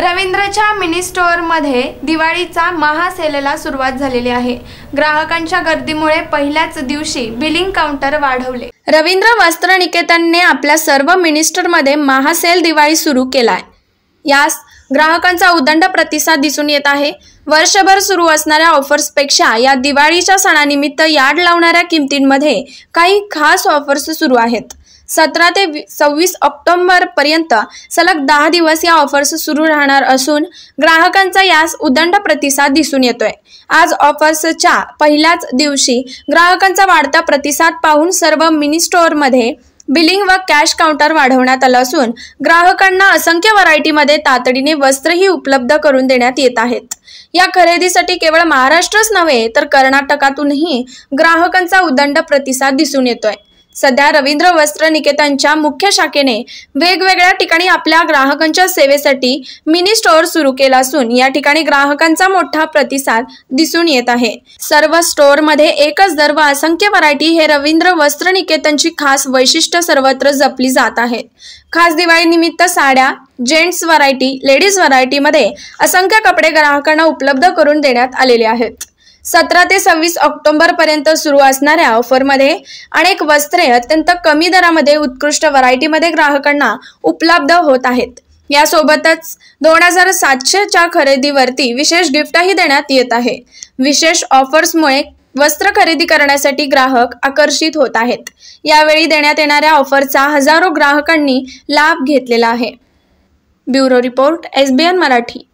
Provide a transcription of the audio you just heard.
रवींद्रच्या mini मध्ये दिवाळीचा महासेलला सुरुवात झालेली आहे ग्राहकांच्या गर्दीमुळे पहिल्याच दिवशी बिलिंग काउंटर वाढवले रवींद्र वस्त्र निकेतनने आपल्या सर्व मिनिस्टरमध्ये महासेल दिवाळी सुरू केलाय यास ग्राहकांचा उदंड प्रतिसाद दिसून येत आहे वर्षभर सुरू असणाऱ्या ऑफर्सपेक्षा या दिवाळीच्या सणानिमित्त यार्ड लावणाऱ्या किमतींमध्ये काही खास ऑफर्स सुरू आहेत सतरा ते सव्वीस ऑक्टोंबर पर्यंत सलग दहा दिवस या ऑफर्स सुरू राहणार असून ग्राहकांचा यास उदंड प्रतिसाद दिसून येतोय आज ऑफर्सच्या पहिल्याच दिवशी ग्राहकांचा वाढता प्रतिसाद पाहून सर्व मिनी स्टोअरमध्ये बिलिंग व कॅश काउंटर वाढवण्यात आलं असून ग्राहकांना असंख्य व्हरायटीमध्ये तातडीने वस्त्रही उपलब्ध करून देण्यात येत आहेत या खरेदीसाठी केवळ महाराष्ट्रच नव्हे तर कर्नाटकातूनही ग्राहकांचा उदंड प्रतिसाद दिसून येतोय सध्या रवींद्र वस्त्र निकेतनच्या मुख्य शाखेने वेगवेगळ्या ठिकाणी आपल्या ग्राहकांच्या सेवेसाठी मिनी स्टोअर सुरू केला असून या ठिकाणी ग्राहकांचा मोठा प्रतिसाद दिसून येत आहे सर्व स्टोअरमध्ये एकच दर व असंख्य व्हरायटी हे रवींद्र वस्त्र निकेतनची खास वैशिष्ट्य सर्वत्र जपली जात आहेत खास दिवाळीनिमित्त साड्या जेंट्स व्हरायटी लेडीज व्हरायटीमध्ये असंख्य कपडे ग्राहकांना उपलब्ध करून देण्यात आलेले आहेत सतरा ते सव्वीस ऑक्टोबर पर्यंत सुरू असणाऱ्या ऑफरमध्ये अनेक वस्त्रे अत्यंत कमी दरामध्ये उत्कृष्ट व्हरायटीमध्ये ग्राहकांना उपलब्ध होत आहेत यासोबतच दोन हजार सातशेच्या खरेदीवरती विशेष गिफ्टही देण्यात येत आहे विशेष ऑफर्समुळे वस्त्र खरेदी करण्यासाठी ग्राहक आकर्षित होत आहेत यावेळी देण्यात येणाऱ्या ऑफरचा हजारो ग्राहकांनी लाभ घेतलेला आहे ब्युरो रिपोर्ट एसबीएन मराठी